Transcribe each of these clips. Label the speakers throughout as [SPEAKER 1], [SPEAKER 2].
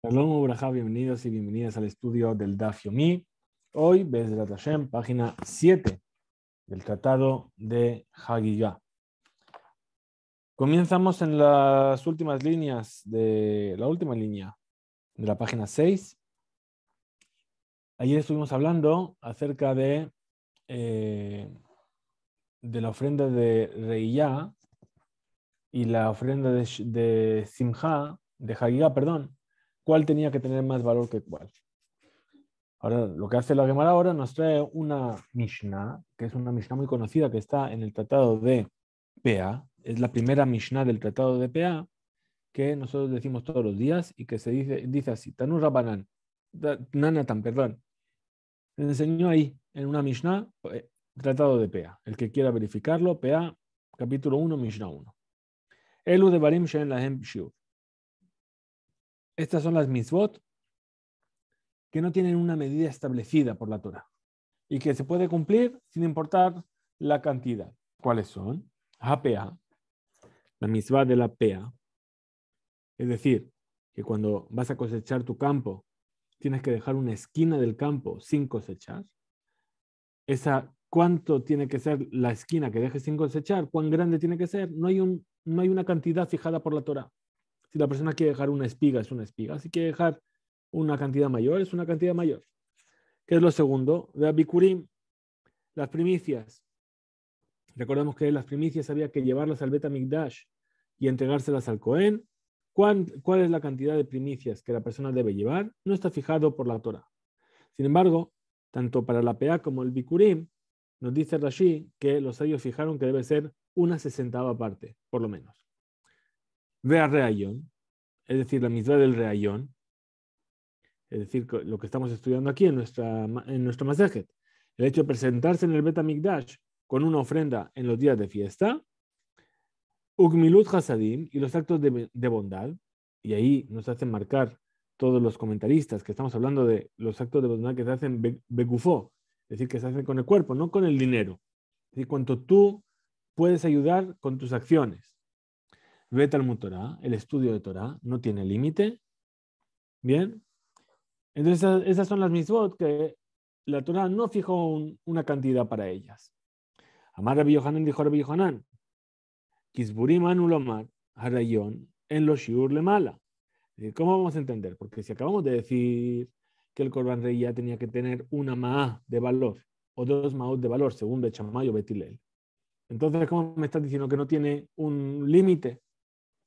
[SPEAKER 1] Shalom Ubraja, bienvenidos y bienvenidas al estudio del Daf Yomi. Hoy, la Tashem, página 7 del Tratado de Hagiyah. Comenzamos en las últimas líneas de la última línea de la página 6. Ayer estuvimos hablando acerca de, eh, de la ofrenda de Reiyá y la ofrenda de, de Hagigah, perdón, cuál tenía que tener más valor que cuál. Ahora, lo que hace la Gemara ahora nos trae una Mishnah, que es una Mishnah muy conocida que está en el Tratado de Pea, es la primera Mishnah del Tratado de Pea, que nosotros decimos todos los días y que se dice, dice así, Tanur Rabanan, Nanatan, perdón, enseñó ahí en una Mishnah, eh, Tratado de Pea, el que quiera verificarlo, Pea, capítulo 1, Mishnah 1. Elu de Barim Shen Lahem Shiur. Estas son las misvot que no tienen una medida establecida por la Torah y que se puede cumplir sin importar la cantidad. ¿Cuáles son? APA, la misma de la PEA. Es decir, que cuando vas a cosechar tu campo, tienes que dejar una esquina del campo sin cosechar. Esa, ¿Cuánto tiene que ser la esquina que dejes sin cosechar? ¿Cuán grande tiene que ser? No hay, un, no hay una cantidad fijada por la Torah. Si la persona quiere dejar una espiga, es una espiga. Si quiere dejar una cantidad mayor, es una cantidad mayor. ¿Qué es lo segundo? De bikurim, las primicias. Recordemos que las primicias había que llevarlas al Betamigdash y entregárselas al Cohen. ¿Cuál, es la cantidad de primicias que la persona debe llevar? No está fijado por la Torah. Sin embargo, tanto para la PA como el Bikurim, nos dice Rashi que los sabios fijaron que debe ser una sesentava parte, por lo menos ve a Reayón, es decir, la mitad del Reayón, es decir, lo que estamos estudiando aquí en, nuestra, en nuestro masajet el hecho de presentarse en el Betamikdash con una ofrenda en los días de fiesta, Ugmilut Hasadim y los actos de, bondad, y ahí nos hacen marcar todos los comentaristas que estamos hablando de los actos de bondad que se hacen begufó, es decir, que se hacen con el cuerpo, no con el dinero. Es decir, cuanto tú puedes ayudar con tus acciones. Torah, el estudio de Torah, no tiene límite. Bien. Entonces, esas son las mitzvot que la Torah no fijó una cantidad para ellas. Amar Rabbi Yohanan dijo Rabbi Yohanan, harayon en los shiur mala. Eh, ¿Cómo vamos a entender? Porque si acabamos de decir que el Corban Rey ya tenía que tener una ma'a de valor o dos maot de valor, según Bechamay o Betilel. Entonces, ¿cómo me estás diciendo que no tiene un límite?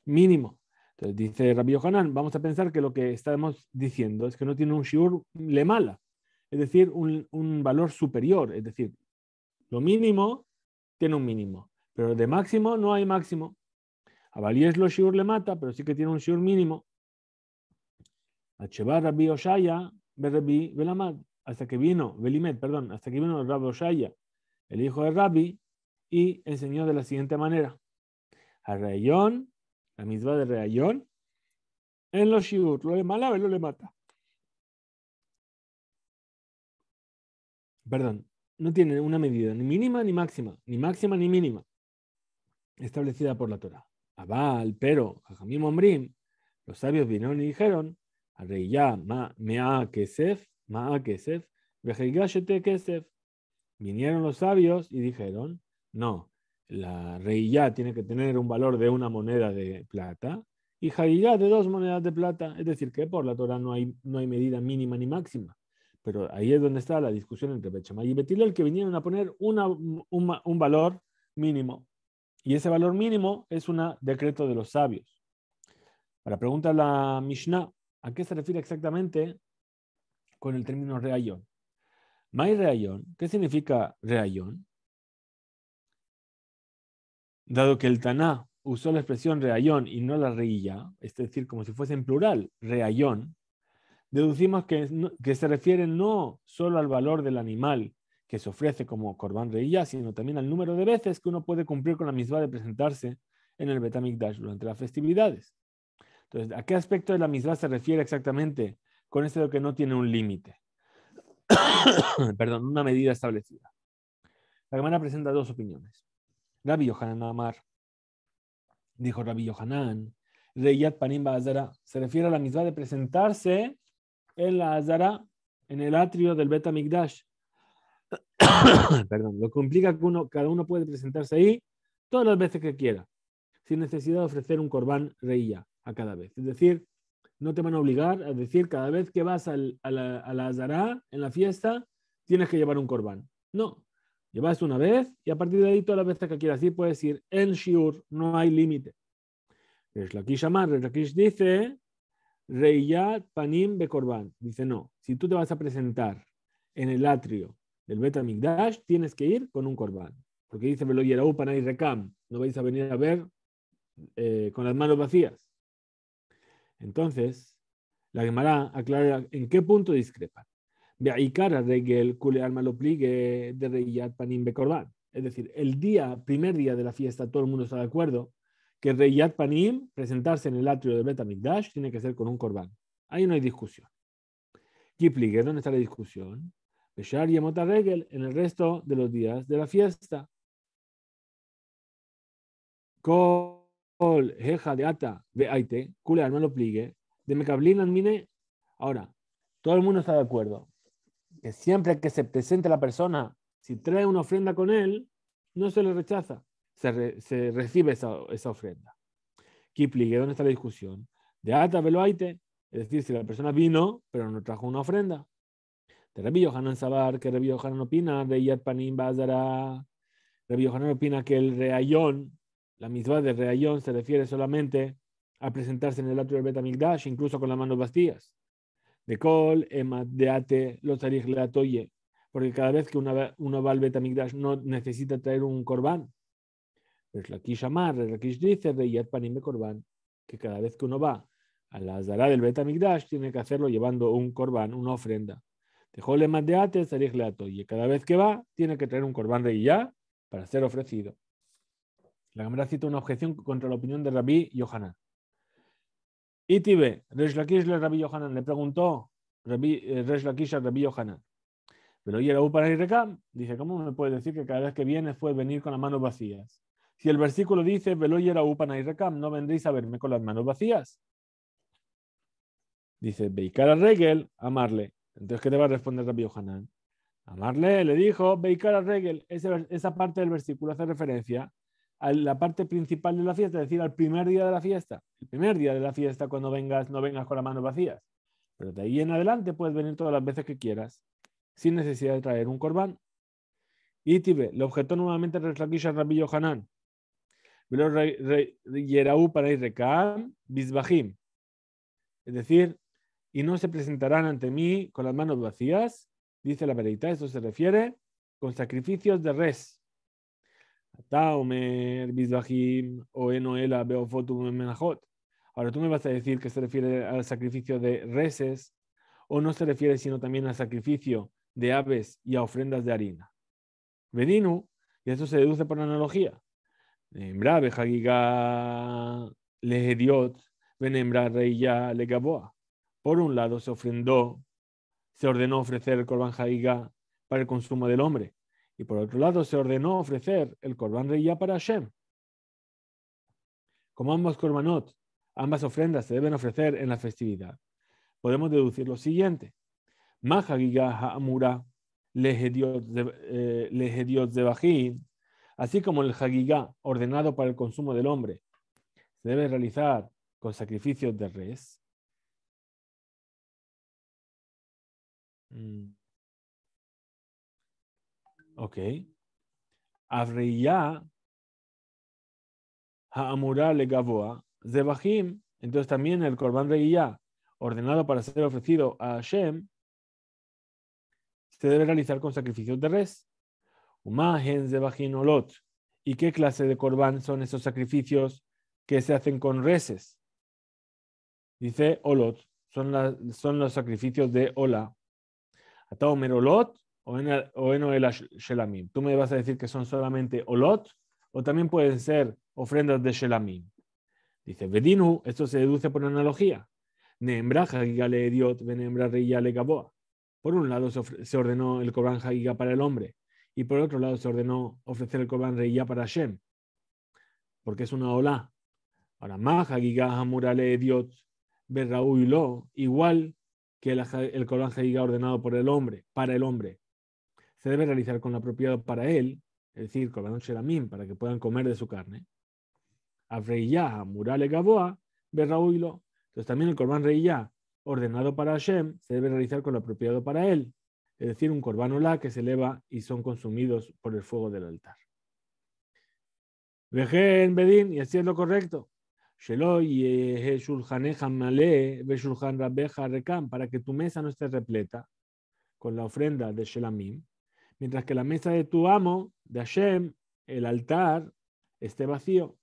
[SPEAKER 1] mínimo. Entonces dice Rabbi Hanan, vamos a pensar que lo que estamos diciendo es que no tiene un shiur le mala, es decir, un, valor superior, es decir, lo mínimo tiene un mínimo, pero de máximo no hay máximo. A valies lo shiur le mata, pero sí que tiene un shiur mínimo. Rabbi Oshaya, Belamad, hasta que vino, Belimet, perdón, hasta que vino Rabbi Oshaya, el hijo de Rabbi, y enseñó de la siguiente manera. Arrayón la misma de Reayón, en los shibur Lo le mala y lo le mata. Perdón, no tiene una medida ni mínima ni máxima, ni máxima ni mínima, establecida por la Torah. Abal, pero, Jajamim Omrim, los sabios vinieron y dijeron, ma Mea Kesef, Maa Kesef, Vinieron los sabios y dijeron, no, la ya tiene que tener un valor de una moneda de plata y ya de dos monedas de plata. Es decir, que por la Torah no hay, no hay medida mínima ni máxima. Pero ahí es donde está la discusión entre Bechamay y Betilel, que vinieron a poner un, valor mínimo. Y ese valor mínimo es un decreto de los sabios. Para preguntar la Mishnah, ¿a qué se refiere exactamente con el término reayón? May reayón, ¿qué significa reayón? Dado que el Taná usó la expresión reayón y no la reilla, es decir, como si fuese en plural, reayón, deducimos que, se refiere no solo al valor del animal que se ofrece como corbán reilla, sino también al número de veces que uno puede cumplir con la misma de presentarse en el Betamikdash durante las festividades. Entonces, ¿a qué aspecto de la misma se refiere exactamente con esto de que no tiene un límite? Perdón, una medida establecida. La Gemara presenta dos opiniones. Rabbi Yohanan Amar, dijo Rabbi Yohanan, Reyat Panim Azara, se refiere a la misma de presentarse en la Azara, en el atrio del Bet Amikdash. Perdón, lo complica que uno, cada uno puede presentarse ahí todas las veces que quiera, sin necesidad de ofrecer un corbán reía a cada vez. Es decir, no te van a obligar a decir cada vez que vas a, la, a Azara, en la fiesta, tienes que llevar un corbán. No, Llevas una vez y a partir de ahí, todas las veces que quieras ir, puedes ir en Shiur, no hay límite. Es Lakish Amar, Lakish dice, Reiyat Panim Bekorban. Dice, no, si tú te vas a presentar en el atrio del Betamigdash, tienes que ir con un Korban. Porque dice, Velo Yerau Panay Rekam, no vais a venir a ver eh, con las manos vacías. Entonces, la Gemara aclara en qué punto discrepan. Be'ikar Regel Kule Alma lo pligue de Reyat Panim Bekorban. Es decir, el día, primer día de la fiesta, todo el mundo está de acuerdo que Reyat Panim, presentarse en el atrio de Betamikdash, tiene que ser con un corbán. Ahí no hay discusión. pligue? ¿dónde está la discusión? Beshar Yemota Regel en el resto de los días de la fiesta. Kol Heja de Ata Beaite, Kule Alma lo pligue de Mekablin Admine. Ahora, todo el mundo está de acuerdo que siempre que se presente la persona, si trae una ofrenda con él, no se le rechaza, se, se recibe esa, esa ofrenda. Kipling, ¿dónde está la discusión? De Ata Veloaite, es decir, si la persona vino, pero no trajo una ofrenda. De Rabbi Yohanan Sabar, que Rabbi opina de Yad Panim Bazara. Rabbi opina que el reayón, la misma de reayón, se refiere solamente a presentarse en el atrio del Betamigdash, incluso con las manos vacías de Col, ema de Ate, los atoye porque cada vez que uno va al Betamigdash no necesita traer un corbán. Es pues la Amar, la dice de Yad Panime Corbán, que cada vez que uno va a la dará del Betamigdash tiene que hacerlo llevando un corbán, una ofrenda. Dejó le de Ate, atoye Cada vez que va tiene que traer un corbán de ya para ser ofrecido. La cámara cita una objeción contra la opinión de Rabbi Yohanan. Itibe, Resh Lakish le Rabbi Yohanan le preguntó eh, Resh Lakish a Rabbi Yohanan. Pero para dice, ¿cómo me puede decir que cada vez que vienes puedes venir con las manos vacías? Si el versículo dice, Veloyera y no vendréis a verme con las manos vacías. Dice, Beikara Regel, amarle. Entonces, ¿qué te va a responder Rabbi Yohanan? Amarle le dijo, Beikara Regel, esa parte del versículo hace referencia a la parte principal de la fiesta, es decir, al primer día de la fiesta. El primer día de la fiesta, cuando vengas, no vengas con las manos vacías. Pero de ahí en adelante puedes venir todas las veces que quieras, sin necesidad de traer un corbán. Y tibe, lo objetó nuevamente El Rabbi Hanan. Yerau para Irrecaam, Bisbahim. Es decir, y no se presentarán ante mí con las manos vacías, dice la veredita. Esto se refiere con sacrificios de res o Enoela Menajot. Ahora tú me vas a decir que se refiere al sacrificio de reses o no se refiere sino también al sacrificio de aves y a ofrendas de harina. Veninu, y eso se deduce por analogía. Nembrabe Hagiga Lehediot, Reya Legaboa. Por un lado se ofrendó, se ordenó ofrecer el Corban para el consumo del hombre, y por otro lado, se ordenó ofrecer el Corban ya para Hashem. Como ambos Korbanot, ambas ofrendas se deben ofrecer en la festividad, podemos deducir lo siguiente. Ha'amura eh, así como el hagigah ordenado para el consumo del hombre, se debe realizar con sacrificios de res. Mm. Ok. Avriya Ha'amura le gavoa Zebahim. Entonces también el Corban Reguía, ordenado para ser ofrecido a Hashem, se debe realizar con sacrificios de res. Umahen Zebahim Olot. ¿Y qué clase de Corban son esos sacrificios que se hacen con reses? Dice Olot. Son, son los sacrificios de Ola. Ataomer Olot o Eno el Shelamim. Tú me vas a decir que son solamente Olot o también pueden ser ofrendas de Shelamim. Dice Bedinu, esto se deduce por analogía. Por un lado se, ordenó el Corán Hagiga para el hombre y por otro lado se ordenó ofrecer el Corán ya para Hashem, porque es una ola. Ahora, más Hagiga Hamurale Ediot, Lo, igual que el, el Corán ordenado por el hombre, para el hombre se debe realizar con lo apropiado para él, es decir, con shelamim, para que puedan comer de su carne. ya Murale Gaboa, Berraúilo. Entonces también el Corban ya ordenado para Hashem, se debe realizar con lo apropiado para él, es decir, un Corban Olá que se eleva y son consumidos por el fuego del altar. en Bedín, y así es lo correcto. Eh, para que tu mesa no esté repleta con la ofrenda de Shelamim, mientras que la mesa de tu amo, de Hashem, el altar, esté vacío.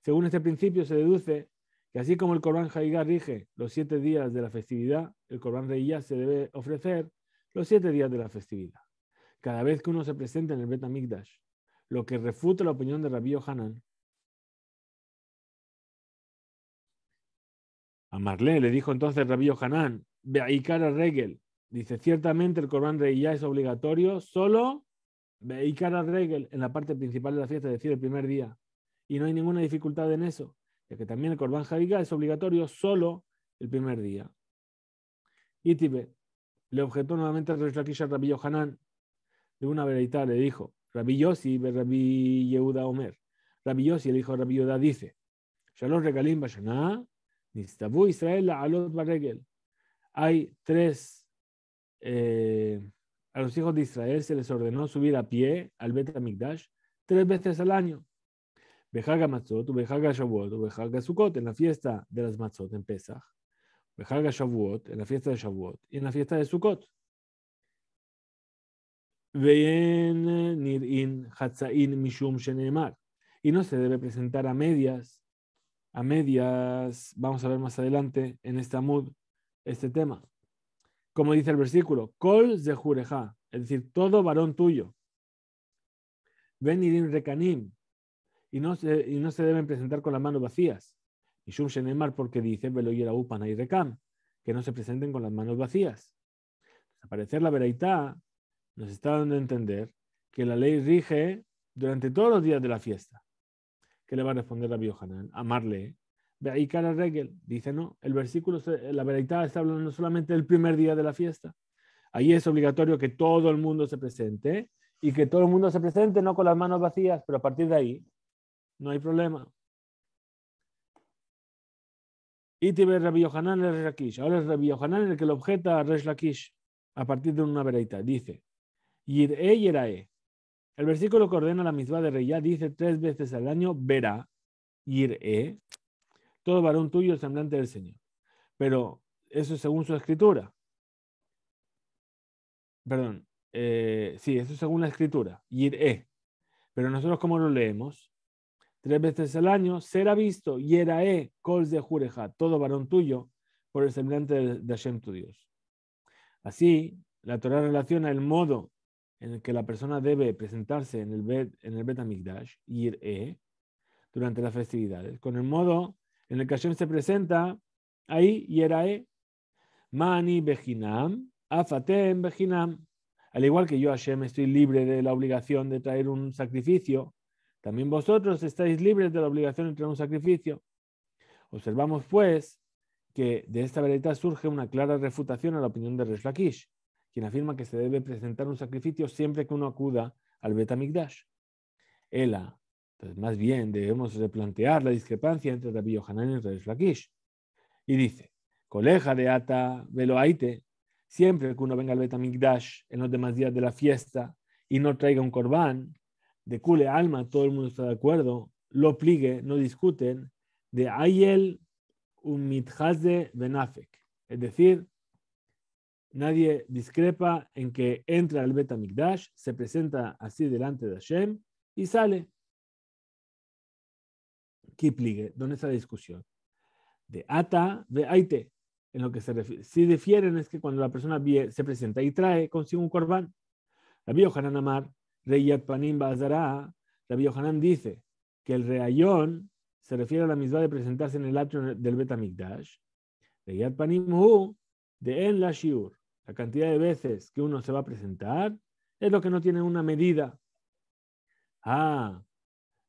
[SPEAKER 1] Según este principio se deduce que así como el Corán Haigar rige los siete días de la festividad, el Corán Reiyá se debe ofrecer los siete días de la festividad. Cada vez que uno se presenta en el Bet Amikdash, lo que refuta la opinión de Rabío Hanan. A Marlé le dijo entonces Rabío Hanan, cara Regel, Dice, ciertamente el korban Rey ya es obligatorio, solo cada Regel en la parte principal de la fiesta, es decir, el primer día. Y no hay ninguna dificultad en eso, ya que también el Corban Javiga es obligatorio solo el primer día. Y Tibet le objetó nuevamente a Rishlakisha Rabbi Yohanan de una veredita, le dijo, Rabbi Yossi, Rabbi Yehuda Omer. Rabbi Yossi, el hijo de Rabbi Yehuda, dice, Shalom Regalim Bashaná, Nistabu Israel Alot Barregel. Hay tres eh, a los hijos de Israel se les ordenó subir a pie al Bet Amigdash tres veces al año. Bejaga Matzot, Bejaga Shavuot, en la fiesta de las Matzot en Pesach, Shavuot, en la fiesta de Shavuot, y en la fiesta de Sukkot. Nirin Mishum Y no se debe presentar a medias, a medias, vamos a ver más adelante en esta mud este tema como dice el versículo, de jureja, es decir, todo varón tuyo. Ben recanim Rekanim, y no, se, y no se deben presentar con las manos vacías. Y Shum Shenemar, porque dice, Velo Upana y que no se presenten con las manos vacías. parecer la veraitá nos está dando a entender que la ley rige durante todos los días de la fiesta. ¿Qué le va a responder a Biohanan? Amarle, ahí cara Regel dice no, el versículo, la verdad está hablando solamente del primer día de la fiesta. Ahí es obligatorio que todo el mundo se presente y que todo el mundo se presente, no con las manos vacías, pero a partir de ahí no hay problema. Y tiene Rabbi el Ahora es el que lo objeta a Resh a partir de una vereita. Dice, Yir'e Yera'e. El versículo que ordena la misma de Reyá dice tres veces al año, verá, e todo varón tuyo el semblante del Señor. Pero eso es según su escritura. Perdón, eh, sí, eso es según la escritura, Yir-e. Pero nosotros como lo leemos, tres veces al año será visto Yir-a-e, Cols de Jureja, todo varón tuyo, por el semblante de Hashem tu Dios. Así, la Torah relaciona el modo en el que la persona debe presentarse en el Bet, en el Bet e, durante las festividades, con el modo en el que Hashem se presenta, ahí Yerae, Mani Bejinam, Afatem Bejinam. Al igual que yo, Hashem, estoy libre de la obligación de traer un sacrificio, también vosotros estáis libres de la obligación de traer un sacrificio. Observamos, pues, que de esta veredad surge una clara refutación a la opinión de Reshlakish, quien afirma que se debe presentar un sacrificio siempre que uno acuda al Betamigdash. Ela, pues, más bien debemos replantear la discrepancia entre Rabbi Yohanan y Rabbi Flakish. Y dice, coleja de Ata Veloaite, siempre que uno venga al Betamigdash en los demás días de la fiesta y no traiga un corbán, de cule alma, todo el mundo está de acuerdo, lo pligue, no discuten, de Ayel un mitjaze benafek. Es decir, nadie discrepa en que entra al Betamikdash, se presenta así delante de Hashem y sale dónde donde la discusión de ata, ah, de aite, en lo que se Si difieren es que cuando la persona se presenta y trae consigo un corbán, la Hanan Amar, Reyat Panim Bazara, Rabbi dice que el reayón se refiere a la misma de presentarse en el atrio del betamikdash Reyat Panim Hu, de En La Shiur. La cantidad de veces que uno se va a presentar es lo que no tiene una medida. Ah,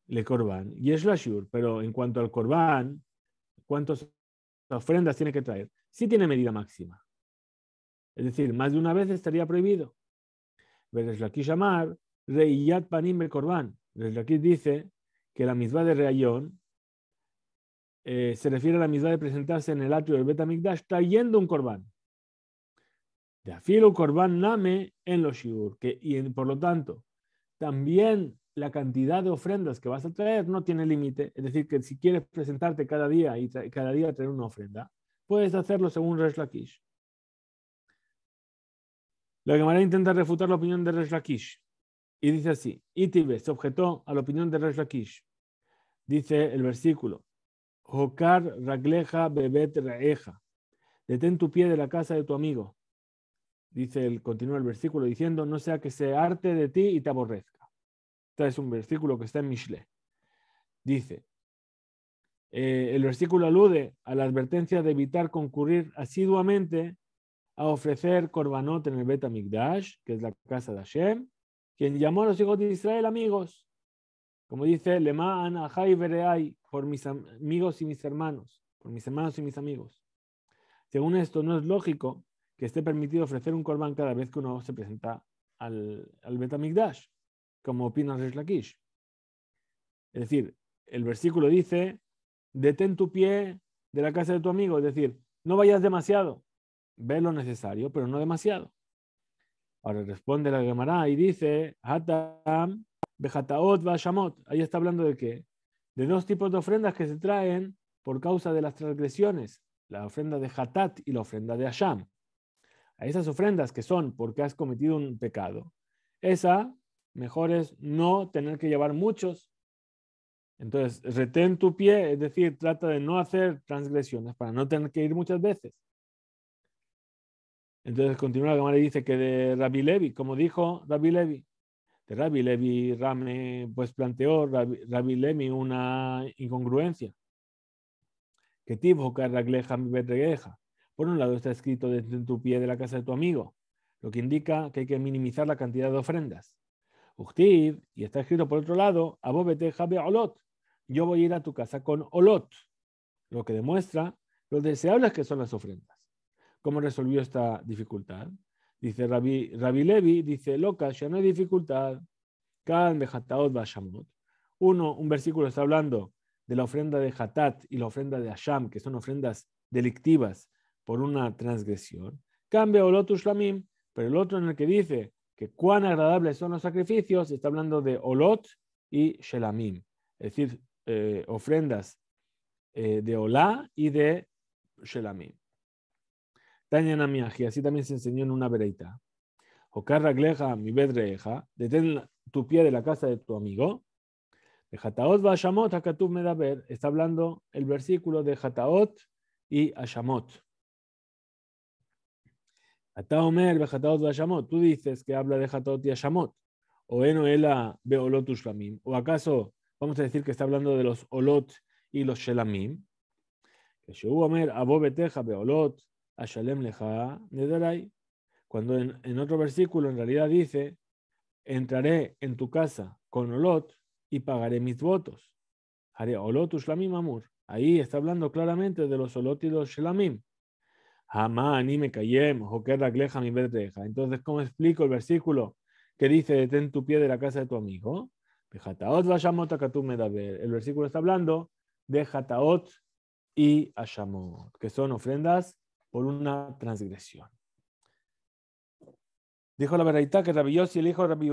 [SPEAKER 1] le Corban y es la Shur, pero en cuanto al Corban, ¿cuántas ofrendas tiene que traer? Sí tiene medida máxima. Es decir, más de una vez estaría prohibido. Veres aquí llamar Reiyat Panim el Corban. Desde aquí dice que la misma de Reayón eh, se refiere a la misma de presentarse en el atrio del Betamikdash trayendo un Corban. De Name en los Shur. Que, y por lo tanto, también la cantidad de ofrendas que vas a traer no tiene límite, es decir, que si quieres presentarte cada día y cada día traer una ofrenda, puedes hacerlo según Resh Lakish. La Gemara intenta refutar la opinión de Resh y dice así, Itibe se objetó a la opinión de Resh Dice el versículo, Hokar ragleja bebet reeja, detén tu pie de la casa de tu amigo. Dice el, continúa el versículo diciendo, no sea que se arte de ti y te aborrezca. Este es un versículo que está en Mishle. Dice, eh, el versículo alude a la advertencia de evitar concurrir asiduamente a ofrecer corbanot en el Bet Amigdash, que es la casa de Hashem, quien llamó a los hijos de Israel amigos, como dice Lema'an por mis amigos y mis hermanos, por mis hermanos y mis amigos. Según esto, no es lógico que esté permitido ofrecer un corban cada vez que uno se presenta al, al Bet como opina Rish Es decir, el versículo dice, detén tu pie de la casa de tu amigo, es decir, no vayas demasiado, ve lo necesario, pero no demasiado. Ahora responde la Gemara y dice, Hatam, Bejataot, Vashamot. Ahí está hablando de qué? De dos tipos de ofrendas que se traen por causa de las transgresiones, la ofrenda de Hatat y la ofrenda de Asham. A esas ofrendas que son porque has cometido un pecado, esa Mejor es no tener que llevar muchos. Entonces, retén tu pie, es decir, trata de no hacer transgresiones para no tener que ir muchas veces. Entonces continúa la cámara y dice que de Rabbi Levi, como dijo Rabbi Levi, de Rabbi Levi Rame, pues planteó Rabbi, Levi una incongruencia. Que tivo mi Por un lado está escrito desde tu pie de la casa de tu amigo, lo que indica que hay que minimizar la cantidad de ofrendas y está escrito por otro lado, Abobete Jabe Olot, yo voy a ir a tu casa con Olot, lo que demuestra lo deseables que son las ofrendas. ¿Cómo resolvió esta dificultad? Dice Rabbi, Levi, dice, loca, ya no hay dificultad. Uno, un versículo está hablando de la ofrenda de Hatat y la ofrenda de Hasham, que son ofrendas delictivas por una transgresión. Cambia olot Lamim, pero el otro en el que dice que cuán agradables son los sacrificios, está hablando de Olot y Shelamim, es decir, eh, ofrendas eh, de Olá y de Shelamim. Tanyanamiaji, así también se enseñó en una vereita. Ocarra gleja mi bedreja, detén tu pie de la casa de tu amigo. De Hataot va Ashamot, Hakatub Medaber, está hablando el versículo de Hataot y Ashamot. Tú dices que habla de jatot y Ashamot. O Enoela Beolot Ushlamim. O acaso vamos a decir que está hablando de los Olot y los Shelamim. Que Abobeteja Beolot, Ashalem Leja Cuando en, otro versículo en realidad dice: Entraré en tu casa con Olot y pagaré mis votos. Haré Olot Ushlamim Amur. Ahí está hablando claramente de los Olot y los Shelamim. Jamás ni me callemos, o que racleja mi deja. Entonces, ¿cómo explico el versículo que dice, detén tu pie de la casa de tu amigo? El versículo está hablando de Jataot y Ashamot, que son ofrendas por una transgresión. Dijo la verdad que Rabbi y el hijo de Rabbi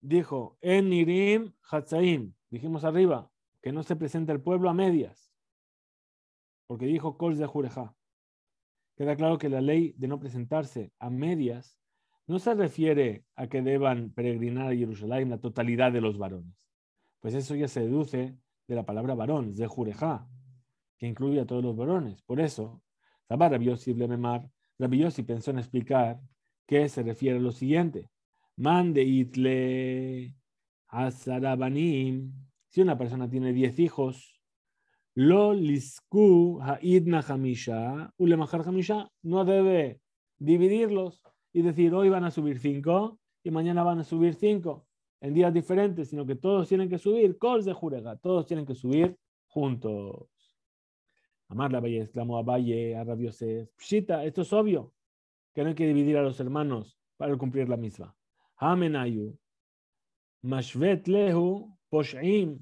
[SPEAKER 1] dijo, en Irim Hatzaim, dijimos arriba, que no se presenta el pueblo a medias, porque dijo col de Jureja queda claro que la ley de no presentarse a medias no se refiere a que deban peregrinar a Jerusalén la totalidad de los varones, pues eso ya se deduce de la palabra varón, de jurejá, que incluye a todos los varones. Por eso, Zabar Rabiosi Blememar, Rabiosi pensó en explicar que se refiere a lo siguiente. Mande itle sarabanim Si una persona tiene diez hijos, lo lisku hamisha, no debe dividirlos y decir hoy van a subir cinco y mañana van a subir cinco en días diferentes, sino que todos tienen que subir, cols de jurega, todos tienen que subir juntos. Amar la valle, exclamó a Valle, a Rabiosef, Pshita, esto es obvio, que no hay que dividir a los hermanos para cumplir la misma. Hamenayu, Mashvet Lehu, Posh'im,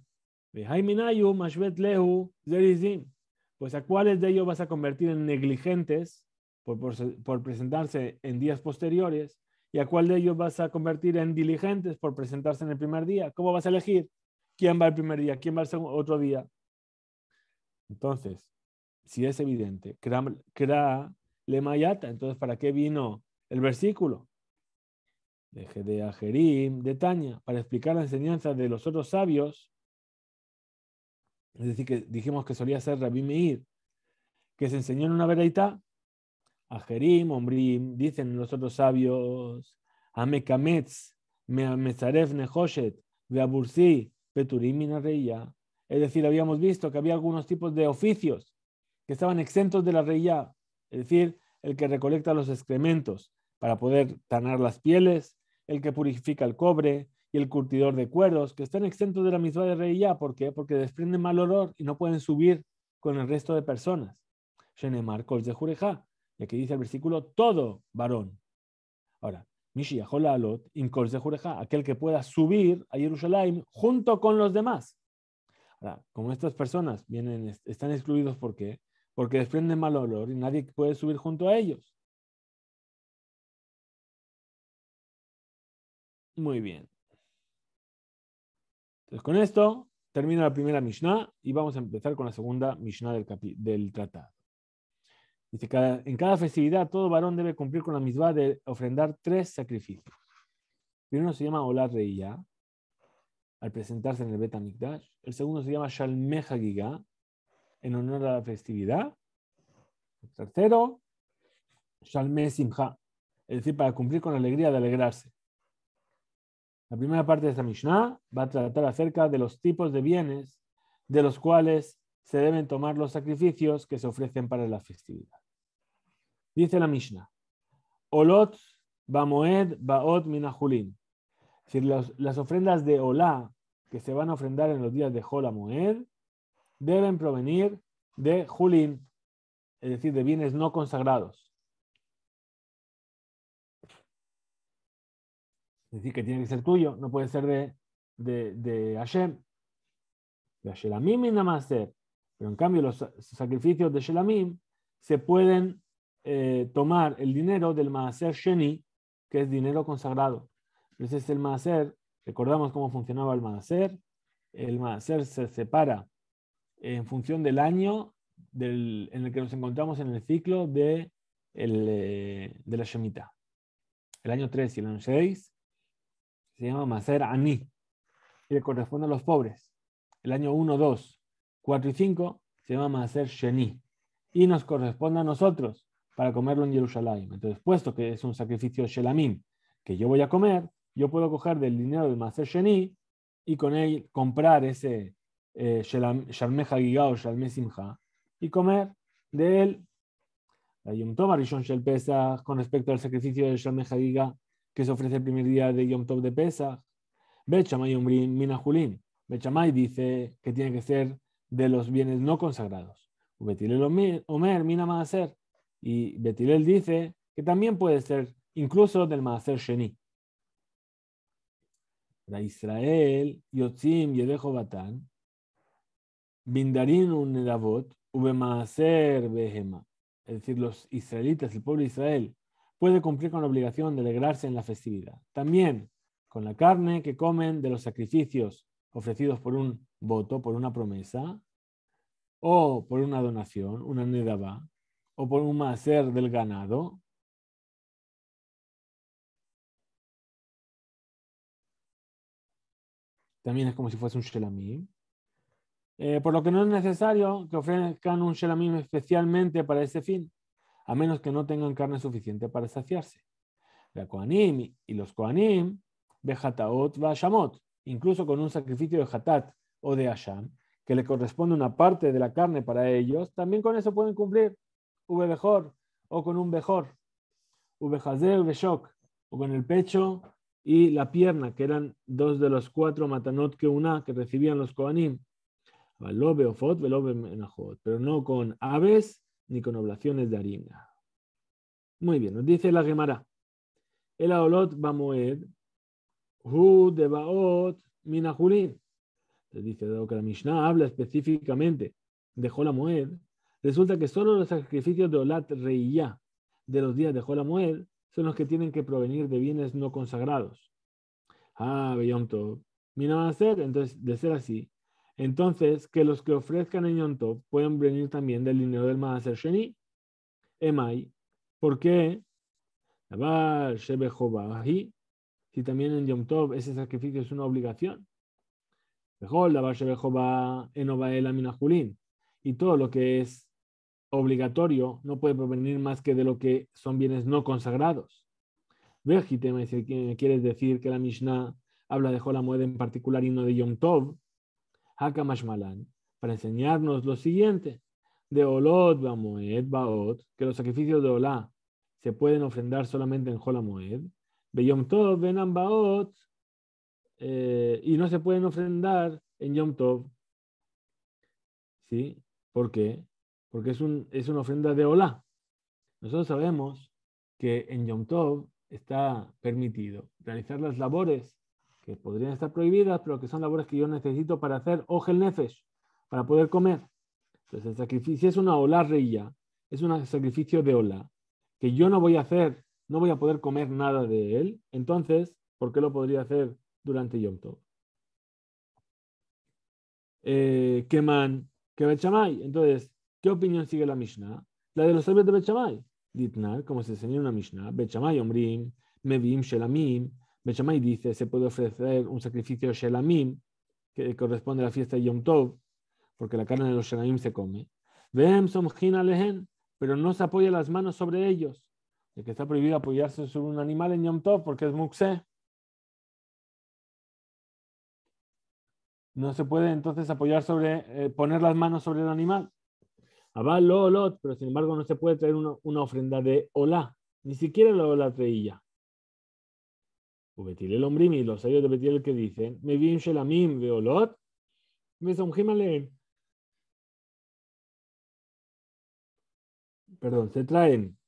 [SPEAKER 1] pues a cuáles de ellos vas a convertir en negligentes por, presentarse en días posteriores y a cuál de ellos vas a convertir en diligentes por presentarse en el primer día. ¿Cómo vas a elegir quién va el primer día, quién va el segundo, otro día? Entonces, si es evidente, crea lemayata Entonces, ¿para qué vino el versículo? de Jerim, de Tania, para explicar la enseñanza de los otros sabios, es decir, que dijimos que solía ser Rabbi Meir, que se enseñó en una veraita, a Jerim, Ombrim, dicen los otros sabios, a Mekametz, Mezaref Nehoshet, a Peturim Reya. Es decir, habíamos visto que había algunos tipos de oficios que estaban exentos de la reya, es decir, el que recolecta los excrementos para poder tanar las pieles, el que purifica el cobre, y el curtidor de cuerdos, que están exentos de la misma de rey ¿Por qué? Porque desprenden mal olor y no pueden subir con el resto de personas. de Jureja. Y aquí dice el versículo, todo varón. Ahora, Mishiahola Alot, in Jureja, aquel que pueda subir a Jerusalén junto con los demás. Ahora, como estas personas vienen, están excluidos, ¿por qué? Porque desprenden mal olor y nadie puede subir junto a ellos. Muy bien con esto termina la primera Mishnah y vamos a empezar con la segunda Mishnah del, tratado. Dice, en cada festividad todo varón debe cumplir con la misma de ofrendar tres sacrificios. Primero se llama olar Reiyah, al presentarse en el Bet Amikdash. El segundo se llama shalmeja giga, en honor a la festividad. El tercero, Shalmeh Simcha, es decir, para cumplir con la alegría de alegrarse. La primera parte de esta Mishnah va a tratar acerca de los tipos de bienes de los cuales se deben tomar los sacrificios que se ofrecen para la festividad. Dice la Mishnah, Olot Bamoed Baot Minahulin. Es decir, las ofrendas de Olá que se van a ofrendar en los días de Jolamoed deben provenir de Julin, es decir, de bienes no consagrados. Es decir, que tiene que ser tuyo, no puede ser de, de, de Hashem. De Hashem nada más Pero en cambio, los sacrificios de Shelamim se pueden eh, tomar el dinero del Maaser Sheni, que es dinero consagrado. Entonces, el Maaser, recordamos cómo funcionaba el Maaser. El Maaser se separa en función del año del, en el que nos encontramos en el ciclo de, el, eh, de la Shemitah. El año 3 y el año 6 se llama Maser Ani y le corresponde a los pobres. El año 1, 2, 4 y 5 se llama Maser Sheni y nos corresponde a nosotros para comerlo en Jerusalén. Entonces, puesto que es un sacrificio Shelamim que yo voy a comer, yo puedo coger del dinero de Maser Sheni y con él comprar ese eh, Shalmeh o Shalmeh Simcha y comer de él hay un Tov y Shel Pesach con respecto al sacrificio de Shalmeh Hagigah que se ofrece el primer día de Yom Tov de Pesach. Bechamay mina Julin. Bechamay dice que tiene que ser de los bienes no consagrados. Betilel Omer Mina Maaser. Y Betilel dice que también puede ser incluso del Maaser Sheni. La Israel, Yotzim, Yedejo Batán, Bindarin Nedavot, Ube Maaser Behema. Es decir, los israelitas, el pueblo de Israel, puede cumplir con la obligación de alegrarse en la festividad. También con la carne que comen de los sacrificios ofrecidos por un voto, por una promesa, o por una donación, una nedaba, o por un maser del ganado, también es como si fuese un shelamim. Eh, por lo que no es necesario que ofrezcan un shelamim especialmente para ese fin a menos que no tengan carne suficiente para saciarse. La Koanim y los Koanim, Bejataot shamot, incluso con un sacrificio de Hatat o de Asham, que le corresponde una parte de la carne para ellos, también con eso pueden cumplir. mejor o con un Bejor, ubehazer, Ubeshok, o con el pecho y la pierna, que eran dos de los cuatro matanot que una que recibían los Koanim. Pero no con aves ni con oblaciones de harina. Muy bien, nos dice la Gemara. El aolot va moed, hu de baot minahulin. dice, lo que la Mishnah habla específicamente de Jola Moed, resulta que solo los sacrificios de Olat ya de los días de Jola Moed son los que tienen que provenir de bienes no consagrados. Ah, Beyom a entonces, de ser así, entonces, que los que ofrezcan en Yom Tov pueden venir también del dinero del Maaser Sheni, Emay, porque si también en Yom Tov ese sacrificio es una obligación. Y todo lo que es obligatorio no puede provenir más que de lo que son bienes no consagrados. Vejitema, si quieres decir que la Mishnah habla de Jolamued en particular y no de Yom Tov, Hakamashmalan, para enseñarnos lo siguiente. De Olot Bamoed Baot, que los sacrificios de Olá se pueden ofrendar solamente en Holamoed, Beyom Tov Benam Baot, eh, y no se pueden ofrendar en Yom Tov. ¿Sí? ¿Por qué? Porque es, un, es una ofrenda de Olá. Nosotros sabemos que en Yom Tov está permitido realizar las labores que podrían estar prohibidas, pero que son labores que yo necesito para hacer ojel nefesh, para poder comer. Entonces el sacrificio es una ola reía, es un sacrificio de hola que yo no voy a hacer, no voy a poder comer nada de él, entonces, ¿por qué lo podría hacer durante Yom Tov? Keman, eh, que Bechamay. Entonces, ¿qué opinión sigue la Mishnah? La de los sabios de Bechamay. Ditnar, como se enseñó en una Mishnah, Bechamay, Omrim, Mevim, Shelamim, Bechamay dice, se puede ofrecer un sacrificio Shelamim, que corresponde a la fiesta de Yom Tov, porque la carne de los Shelamim se come. pero no se apoya las manos sobre ellos, de que está prohibido apoyarse sobre un animal en Yom Tov porque es mukse. No se puede entonces apoyar sobre, eh, poner las manos sobre el animal. Aval lo olot, pero sin embargo no se puede traer una, ofrenda de hola ni siquiera la olá traía. Betilel el y los sabios de Betilel que dicen, me vim Shelamim Veolot, Mesomjim Perdón, se traen,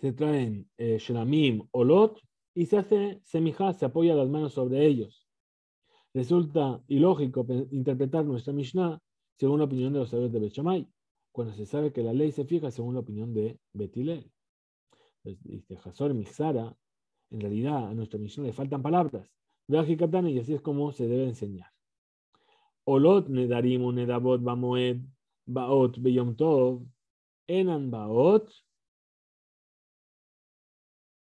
[SPEAKER 1] se traen eh, Shelamim, Olot, y se hace semijá, se apoya las manos sobre ellos. Resulta ilógico interpretar nuestra Mishnah según la opinión de los sabios de Bechamay, cuando se sabe que la ley se fija según la opinión de Betilel. Dice Hasor Mixara, en realidad a nuestra misión le faltan palabras. y así es como se debe enseñar. Olot nedabot bamoed baot beyom enan baot.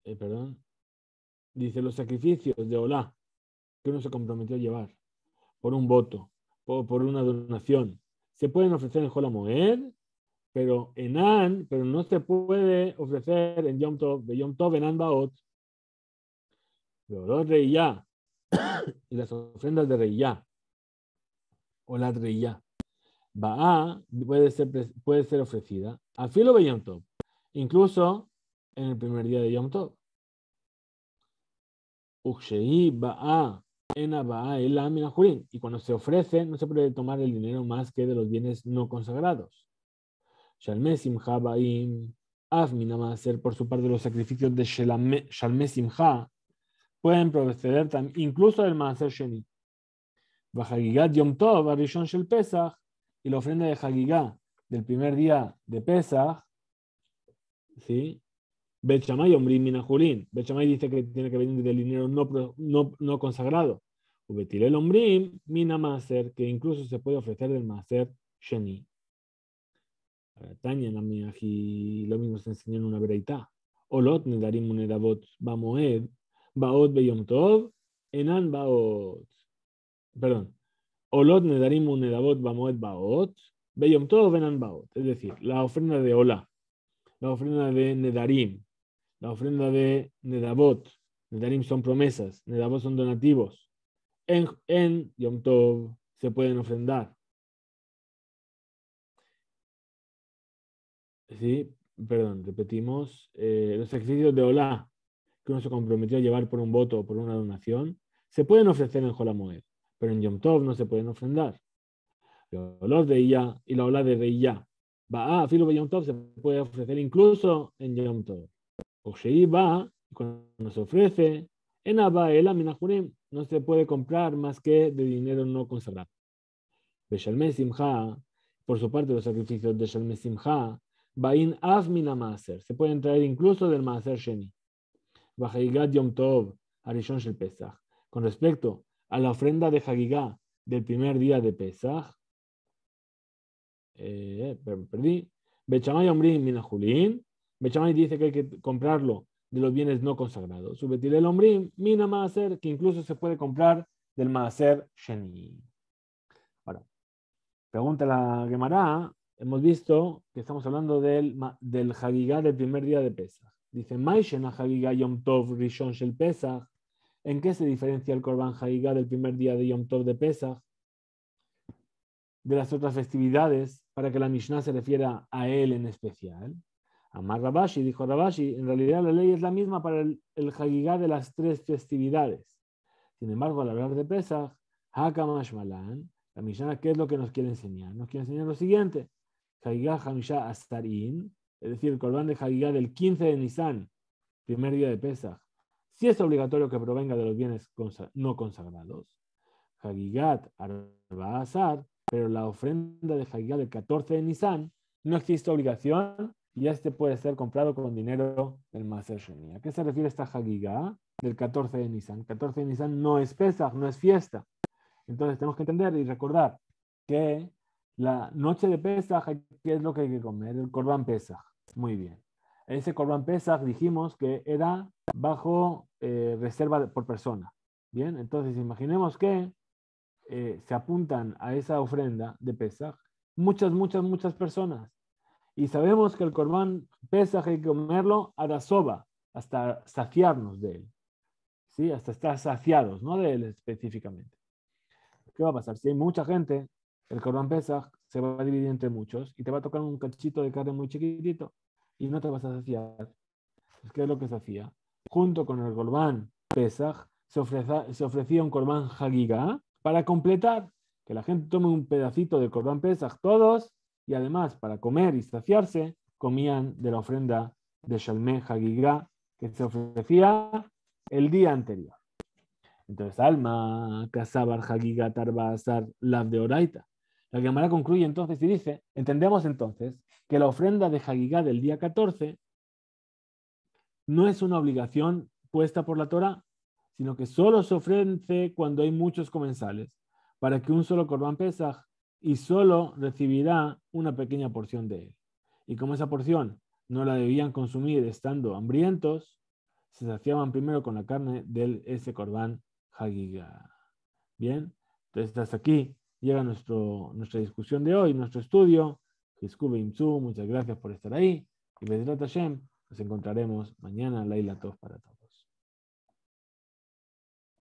[SPEAKER 1] Eh, perdón. Dice los sacrificios de Olá que uno se comprometió a llevar por un voto, o por una donación. Se pueden ofrecer en Jolamoed, pero enan, pero no se puede ofrecer en Yom Tov, enan baot los y las ofrendas de reiyá o la reiyá, ba'a puede ser, puede ser ofrecida a filo de Yom Tov, incluso en el primer día de Yom Tov. ba'a y cuando se ofrece, no se puede tomar el dinero más que de los bienes no consagrados. Shalmesim ha Baim, Af ser por su parte los sacrificios de Shalmesim Ha, pueden proceder incluso del Maaser Sheni. Bajagigat Yom Tov, Arishon Shel Pesach, y la ofrenda de Hagigá del primer día de Pesach, ¿sí? Bet Shammai Omrim bechamay dice que tiene que venir del dinero no, no, no consagrado. Ubetilel Omrim Mina que incluso se puede ofrecer del Maaser Sheni. Tania y lo mismo se enseñó en una breita. Olot Nedarim Unedabot Bamoed, baot beyom enan baot, perdón, olot nedarim nedavot bamoet baot, beyom enan baot. Es decir, la ofrenda de hola, la ofrenda de nedarim, la ofrenda de nedabot, nedarim son promesas, nedabot son donativos. En, en yom tov se pueden ofrendar. Sí, perdón, repetimos. Eh, los sacrificios de Olá que uno se comprometió a llevar por un voto o por una donación, se pueden ofrecer en Jolamoed, pero en Yom Tov no se pueden ofrendar. Los de Iyá y la ola de ella Va a ah, filo Yom se puede ofrecer incluso en Yom Tov. va, cuando se ofrece, en el Aminahurim, no se puede comprar más que de dinero no consagrado. Beshalme Simha, por su parte, los sacrificios de Shalme Simha, Bain Af Minamaser, se pueden traer incluso del Maser Sheni. Yom Tov, Con respecto a la ofrenda de Hagigá del primer día de Pesach, eh, perdí, Bechamay Omrim Bechamay dice que hay que comprarlo de los bienes no consagrados. Subetil el Omrim Mina Maaser, que incluso se puede comprar del Maaser Sheni. Ahora, pregunta la Gemara, hemos visto que estamos hablando del, del del primer día de Pesach. Dice, Yom Tov Rishon Shel Pesach. ¿En qué se diferencia el Korban hagiga del primer día de Yom Tov de Pesach? De las otras festividades, para que la Mishnah se refiera a él en especial. Amar Rabashi, dijo Rabashi, en realidad la ley es la misma para el, el de las tres festividades. Sin embargo, al hablar de Pesach, malan la Mishnah, ¿qué es lo que nos quiere enseñar? Nos quiere enseñar lo siguiente. hagiga Hamisha Astarin, es decir, el corbán de Jagigá del 15 de Nisan, primer día de Pesach, sí es obligatorio que provenga de los bienes no consagrados. Hagigat Arbaazar, pero la ofrenda de Hagigat del 14 de Nisan no existe obligación y este puede ser comprado con dinero del Maser Sheni. ¿A qué se refiere esta Hagigat del 14 de Nisan? 14 de Nisan no es Pesach, no es fiesta. Entonces tenemos que entender y recordar que la noche de Pesach, ¿qué es lo que hay que comer? El Corban Pesach. Muy bien. Ese Corban Pesach dijimos que era bajo eh, reserva por persona. Bien, entonces imaginemos que eh, se apuntan a esa ofrenda de Pesach. muchas, muchas, muchas personas. Y sabemos que el Corban Pesach hay que comerlo a la soba, hasta saciarnos de él. ¿Sí? Hasta estar saciados, no de él específicamente. ¿Qué va a pasar? Si hay mucha gente el Corban Pesach se va a dividir entre muchos y te va a tocar un cachito de carne muy chiquitito y no te vas a saciar. Es pues, ¿Qué es lo que se hacía? Junto con el Corban Pesach se, ofrecía un Corban Hagiga para completar que la gente tome un pedacito de Corban Pesach todos y además para comer y saciarse comían de la ofrenda de Shalme Hagigá que se ofrecía el día anterior. Entonces, Alma, Casabar, Hagigá, Tarbasar, Lav de Oraita. La Gemara concluye entonces y dice, entendemos entonces que la ofrenda de Hagigá del día 14 no es una obligación puesta por la Torah, sino que solo se ofrece cuando hay muchos comensales, para que un solo Corban Pesaj y solo recibirá una pequeña porción de él. Y como esa porción no la debían consumir estando hambrientos, se saciaban primero con la carne de ese Corban Hagigá. Bien, entonces hasta aquí llega nuestro, nuestra discusión de hoy, nuestro estudio. Jescube muchas gracias por estar ahí. Y Hashem, nos encontraremos mañana, Laila Tov para todos.